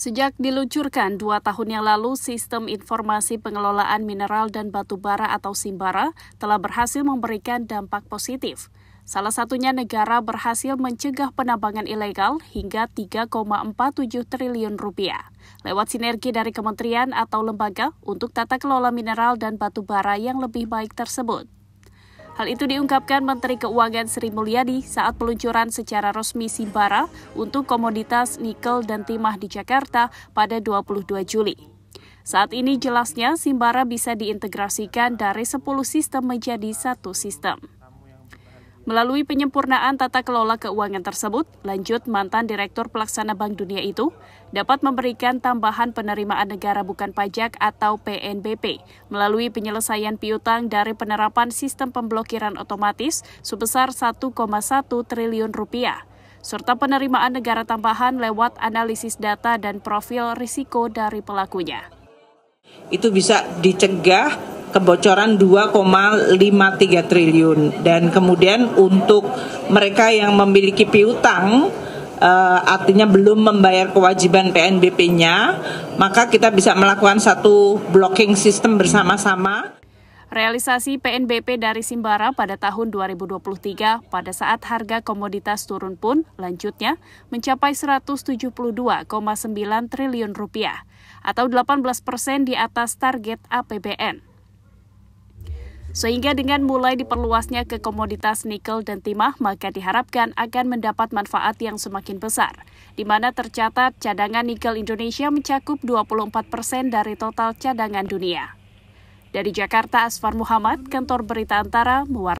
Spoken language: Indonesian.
Sejak diluncurkan dua tahun yang lalu, Sistem Informasi Pengelolaan Mineral dan batu bara atau SIMBARA telah berhasil memberikan dampak positif. Salah satunya negara berhasil mencegah penambangan ilegal hingga 3,47 triliun rupiah lewat sinergi dari kementerian atau lembaga untuk tata kelola mineral dan batu bara yang lebih baik tersebut. Hal itu diungkapkan Menteri Keuangan Sri Mulyadi saat peluncuran secara resmi Simbara untuk komoditas nikel dan timah di Jakarta pada 22 Juli. Saat ini jelasnya Simbara bisa diintegrasikan dari 10 sistem menjadi satu sistem. Melalui penyempurnaan tata kelola keuangan tersebut, lanjut mantan Direktur Pelaksana Bank Dunia itu dapat memberikan tambahan penerimaan negara bukan pajak atau PNBP melalui penyelesaian piutang dari penerapan sistem pemblokiran otomatis sebesar 1,1 triliun rupiah serta penerimaan negara tambahan lewat analisis data dan profil risiko dari pelakunya. Itu bisa dicegah kebocoran 2,53 triliun dan kemudian untuk mereka yang memiliki piutang uh, artinya belum membayar kewajiban PNBP-nya maka kita bisa melakukan satu blocking system bersama-sama Realisasi PNBP dari Simbara pada tahun 2023 pada saat harga komoditas turun pun lanjutnya mencapai 172,9 triliun rupiah atau 18 persen di atas target APBN. Sehingga dengan mulai diperluasnya ke komoditas nikel dan timah, maka diharapkan akan mendapat manfaat yang semakin besar, di mana tercatat cadangan nikel Indonesia mencakup 24 persen dari total cadangan dunia. Dari Jakarta, Asfar Muhammad, Kantor Berita Antara,